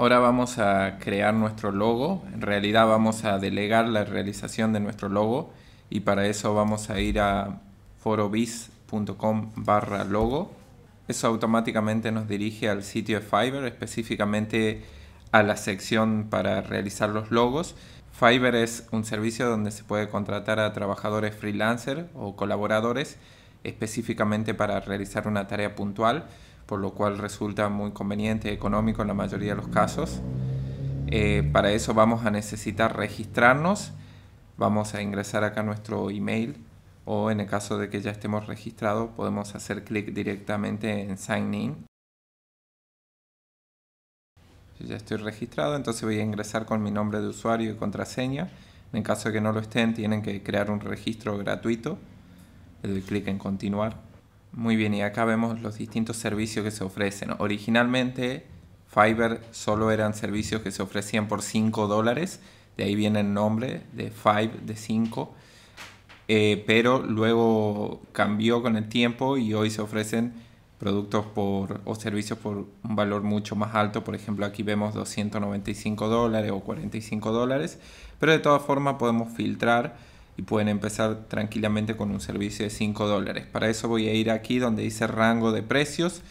Ahora vamos a crear nuestro logo. En realidad vamos a delegar la realización de nuestro logo y para eso vamos a ir a forobiz.com barra logo. Eso automáticamente nos dirige al sitio de Fiverr, específicamente a la sección para realizar los logos. Fiverr es un servicio donde se puede contratar a trabajadores freelancer o colaboradores específicamente para realizar una tarea puntual por lo cual resulta muy conveniente y económico en la mayoría de los casos. Eh, para eso vamos a necesitar registrarnos, vamos a ingresar acá nuestro email o en el caso de que ya estemos registrados podemos hacer clic directamente en Sign In. Yo ya estoy registrado, entonces voy a ingresar con mi nombre de usuario y contraseña. En el caso de que no lo estén, tienen que crear un registro gratuito. Le doy clic en continuar. Muy bien, y acá vemos los distintos servicios que se ofrecen. Originalmente Fiverr solo eran servicios que se ofrecían por 5 dólares, de ahí viene el nombre de Five, de 5, eh, pero luego cambió con el tiempo y hoy se ofrecen productos por, o servicios por un valor mucho más alto, por ejemplo aquí vemos 295 dólares o 45 dólares, pero de todas formas podemos filtrar y pueden empezar tranquilamente con un servicio de 5 dólares. Para eso voy a ir aquí donde dice rango de precios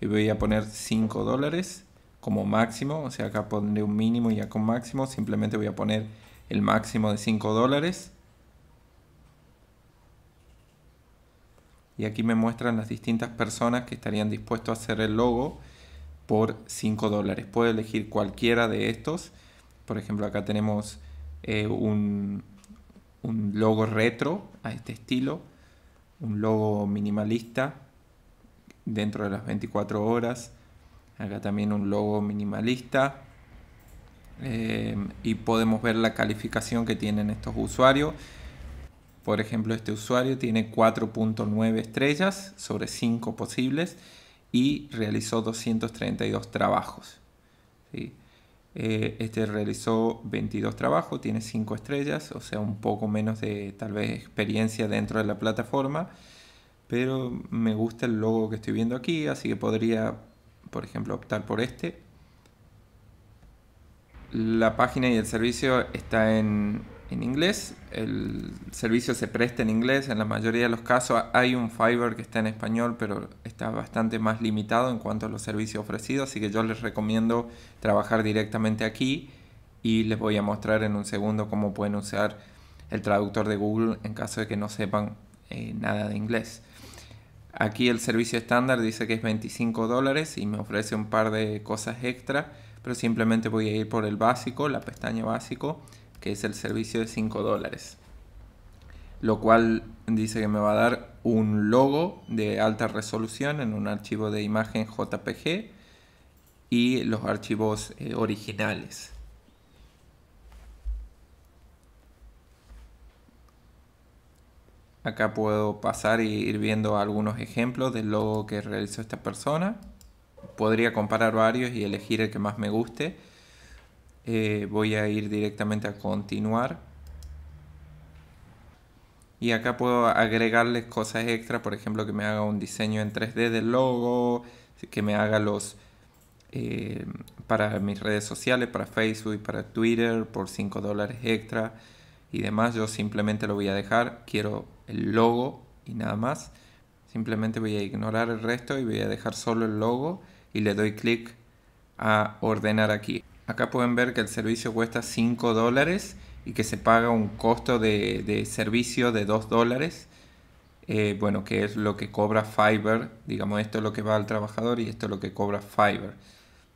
y voy a poner 5 dólares como máximo, o sea acá pondré un mínimo y acá un máximo, simplemente voy a poner el máximo de 5 dólares. Y aquí me muestran las distintas personas que estarían dispuestos a hacer el logo por 5 dólares. Puedo elegir cualquiera de estos. Por ejemplo, acá tenemos eh, un, un logo retro a este estilo, un logo minimalista dentro de las 24 horas, acá también un logo minimalista eh, y podemos ver la calificación que tienen estos usuarios. Por ejemplo, este usuario tiene 4.9 estrellas sobre 5 posibles y realizó 232 trabajos. Eh, este realizó 22 trabajos, tiene 5 estrellas, o sea, un poco menos de tal vez experiencia dentro de la plataforma, pero me gusta el logo que estoy viendo aquí, así que podría, por ejemplo, optar por este. La página y el servicio está en en inglés, el servicio se presta en inglés, en la mayoría de los casos hay un Fiverr que está en español, pero está bastante más limitado en cuanto a los servicios ofrecidos, así que yo les recomiendo trabajar directamente aquí y les voy a mostrar en un segundo cómo pueden usar el traductor de Google en caso de que no sepan eh, nada de inglés. Aquí el servicio estándar dice que es 25 dólares y me ofrece un par de cosas extra, pero simplemente voy a ir por el básico, la pestaña básico que es el servicio de 5 dólares. Lo cual dice que me va a dar un logo de alta resolución en un archivo de imagen JPG y los archivos eh, originales. Acá puedo pasar e ir viendo algunos ejemplos del logo que realizó esta persona. Podría comparar varios y elegir el que más me guste. Eh, voy a ir directamente a continuar y acá puedo agregarles cosas extra, por ejemplo que me haga un diseño en 3D del logo, que me haga los eh, para mis redes sociales, para Facebook y para Twitter por 5 dólares extra y demás. Yo simplemente lo voy a dejar, quiero el logo y nada más. Simplemente voy a ignorar el resto y voy a dejar solo el logo y le doy clic a ordenar aquí. Acá pueden ver que el servicio cuesta 5 dólares y que se paga un costo de, servicio de 2 dólares. Eh, bueno, que es lo que cobra Fiverr. Digamos, esto es lo que va al trabajador y esto es lo que cobra Fiverr.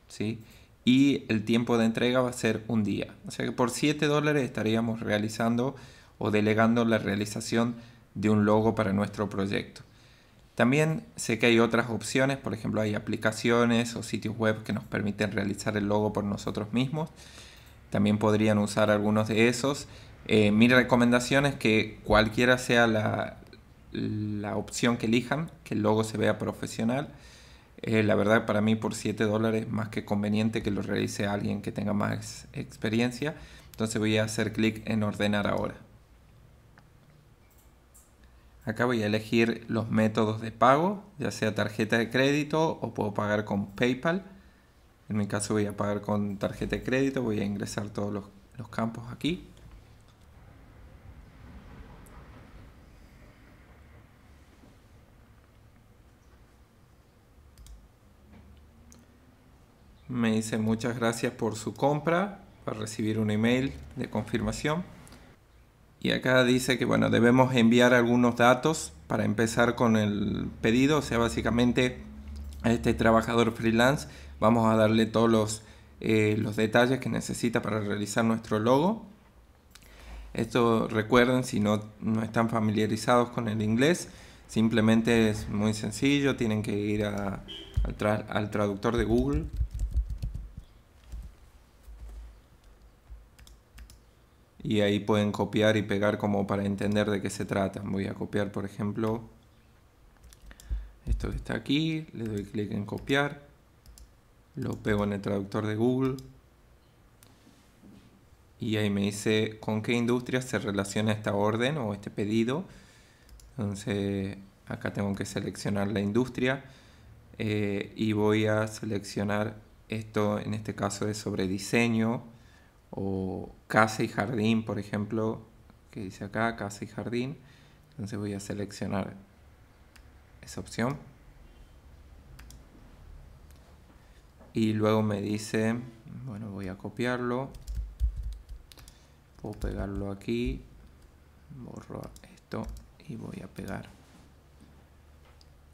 ¿sí? Y el tiempo de entrega va a ser un día. O sea que por 7 dólares estaríamos realizando o delegando la realización de un logo para nuestro proyecto. También sé que hay otras opciones, por ejemplo hay aplicaciones o sitios web que nos permiten realizar el logo por nosotros mismos. También podrían usar algunos de esos. Eh, mi recomendación es que cualquiera sea la, opción que elijan, que el logo se vea profesional. Eh, la verdad para mí por 7 dólares más que conveniente que lo realice alguien que tenga más experiencia. Entonces voy a hacer clic en ordenar ahora. Acá voy a elegir los métodos de pago, ya sea tarjeta de crédito o puedo pagar con PayPal. En mi caso voy a pagar con tarjeta de crédito, voy a ingresar todos los, campos aquí. Me dice muchas gracias por su compra, para recibir un email de confirmación. Y acá dice que bueno, debemos enviar algunos datos para empezar con el pedido. O sea, básicamente a este trabajador freelance vamos a darle todos los, eh, detalles que necesita para realizar nuestro logo. Esto recuerden, si no, no están familiarizados con el inglés, simplemente es muy sencillo, tienen que ir al traductor de Google y ahí pueden copiar y pegar como para entender de qué se trata. Voy a copiar, por ejemplo, esto que está aquí, le doy clic en copiar, lo pego en el traductor de Google y ahí me dice con qué industria se relaciona esta orden o este pedido. Entonces acá tengo que seleccionar la industria eh, y voy a seleccionar esto, en este caso es sobre diseño o casa y jardín, por ejemplo, que dice acá, casa y jardín. Entonces voy a seleccionar esa opción. Y luego me dice, bueno, voy a copiarlo. Puedo pegarlo aquí. Borro esto y voy a pegar.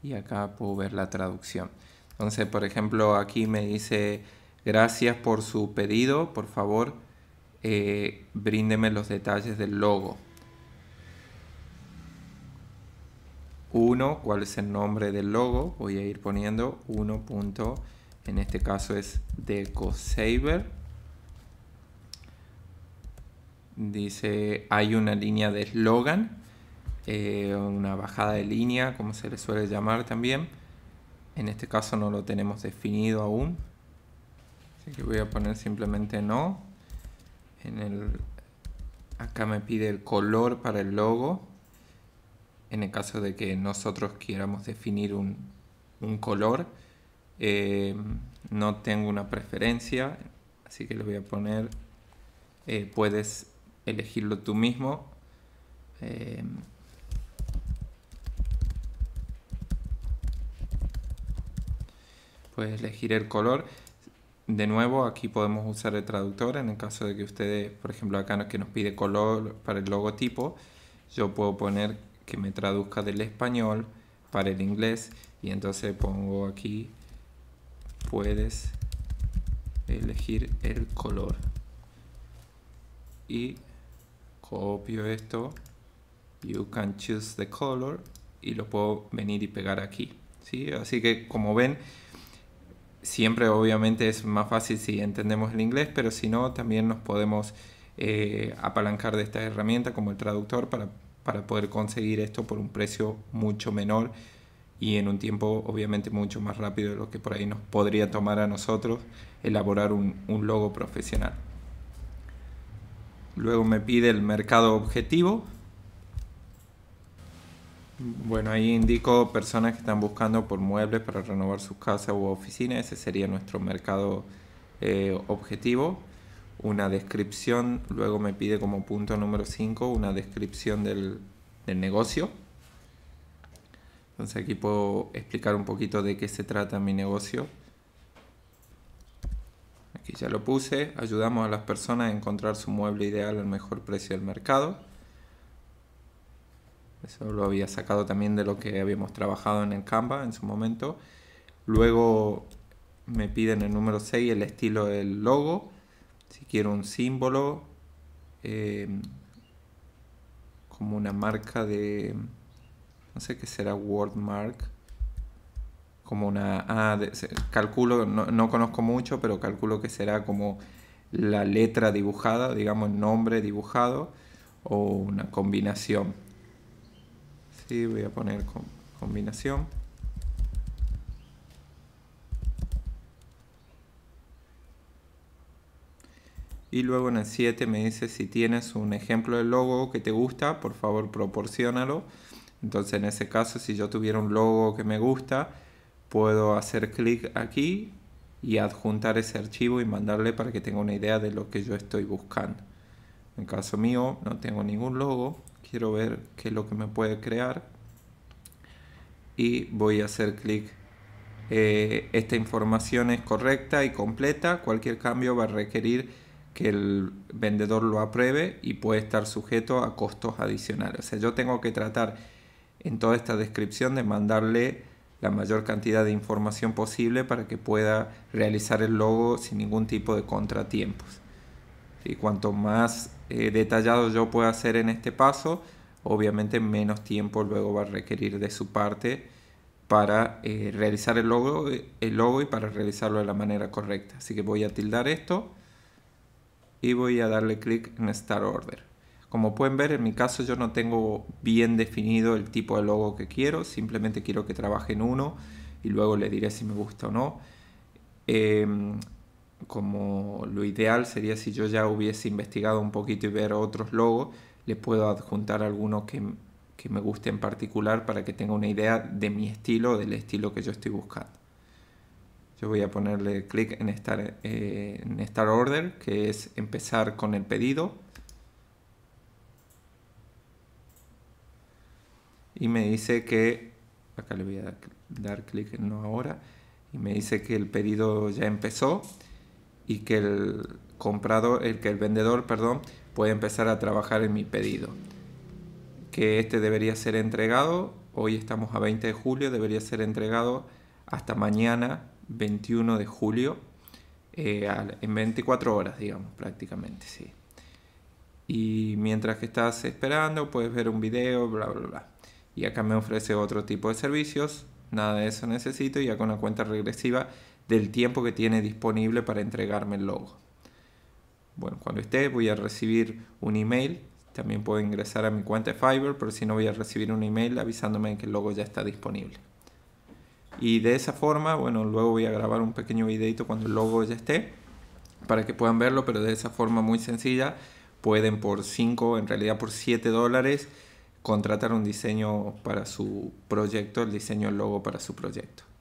Y acá puedo ver la traducción. Entonces, por ejemplo, aquí me dice Gracias por su pedido. Por favor, eh, bríndeme los detalles del logo. 1, ¿cuál es el nombre del logo? Voy a ir poniendo 1. En este caso es DecoSaver. Dice, hay una línea de eslogan, eh, una bajada de línea, como se le suele llamar también. En este caso no lo tenemos definido aún, Así que voy a poner simplemente no. En el, acá me pide el color para el logo. En el caso de que nosotros queramos definir un, un color. Eh, no tengo una preferencia, así que le voy a poner, eh, puedes elegirlo tú mismo. Eh, puedes elegir el color de nuevo, aquí podemos usar el traductor en el caso de que ustedes, por ejemplo, acá que nos pide color para el logotipo, yo puedo poner que me traduzca del español para el inglés y entonces pongo aquí puedes elegir el color y copio esto you can choose the color y lo puedo venir y pegar aquí ¿sí? así que como ven siempre obviamente es más fácil si entendemos el inglés, pero si no, también nos podemos eh, apalancar de esta herramienta como el traductor para, para poder conseguir esto por un precio mucho menor y en un tiempo obviamente mucho más rápido de lo que por ahí nos podría tomar a nosotros elaborar un, un logo profesional. Luego me pide el mercado objetivo, bueno, ahí indico personas que están buscando por muebles para renovar sus casas u oficinas. Ese sería nuestro mercado eh, objetivo. Una descripción, luego me pide como punto número 5 una descripción del, del negocio. Entonces aquí puedo explicar un poquito de qué se trata mi negocio. Aquí ya lo puse. Ayudamos a las personas a encontrar su mueble ideal al mejor precio del mercado. Eso lo había sacado también de lo que habíamos trabajado en el Canva en su momento. Luego me piden el número 6 el estilo del logo. Si quiero un símbolo, eh, como una marca de, no sé qué será, wordmark. Como una, ah, calculo, no, no conozco mucho, pero calculo que será como la letra dibujada, digamos, el nombre dibujado o una combinación voy a poner combinación. Y luego en el 7 me dice si tienes un ejemplo de logo que te gusta, por favor proporcionalo. Entonces en ese caso, si yo tuviera un logo que me gusta, puedo hacer clic aquí y adjuntar ese archivo y mandarle para que tenga una idea de lo que yo estoy buscando. En caso mío no tengo ningún logo, quiero ver qué es lo que me puede crear y voy a hacer clic. Eh, esta información es correcta y completa, cualquier cambio va a requerir que el vendedor lo apruebe y puede estar sujeto a costos adicionales. O sea, yo tengo que tratar en toda esta descripción de mandarle la mayor cantidad de información posible para que pueda realizar el logo sin ningún tipo de contratiempos. Y cuanto más eh, detallado yo puedo hacer en este paso, obviamente menos tiempo luego va a requerir de su parte para eh, realizar el logo, eh, el logo y para realizarlo de la manera correcta. Así que voy a tildar esto y voy a darle clic en Start Order. Como pueden ver, en mi caso yo no tengo bien definido el tipo de logo que quiero, simplemente quiero que trabaje en uno y luego le diré si me gusta o no. Em, como lo ideal sería si yo ya hubiese investigado un poquito y ver otros logos, le puedo adjuntar algunos que, me guste en particular para que tenga una idea de mi estilo, del estilo que yo estoy buscando. Yo voy a ponerle clic en Start, eh, en Order, que es empezar con el pedido. Y me dice que, acá le voy a dar clic no ahora, y me dice que el pedido ya empezó y que el comprador, el que el vendedor, perdón, puede empezar a trabajar en mi pedido. Que este debería ser entregado, hoy estamos a 20 de julio, debería ser entregado hasta mañana 21 de julio, eh, en 24 horas, digamos, prácticamente, sí. Y mientras que estás esperando, puedes ver un video, bla, bla, bla. Y acá me ofrece otro tipo de servicios, nada de eso necesito y ya con la cuenta regresiva del tiempo que tiene disponible para entregarme el logo. Bueno, cuando esté voy a recibir un email, también puedo ingresar a mi cuenta de Fiverr, pero si no voy a recibir un email avisándome que el logo ya está disponible. Y de esa forma, bueno, luego voy a grabar un pequeño videito cuando el logo ya esté, para que puedan verlo, pero de esa forma muy sencilla pueden por 5, en realidad por 7 dólares, contratar un diseño para su proyecto, el diseño logo para su proyecto.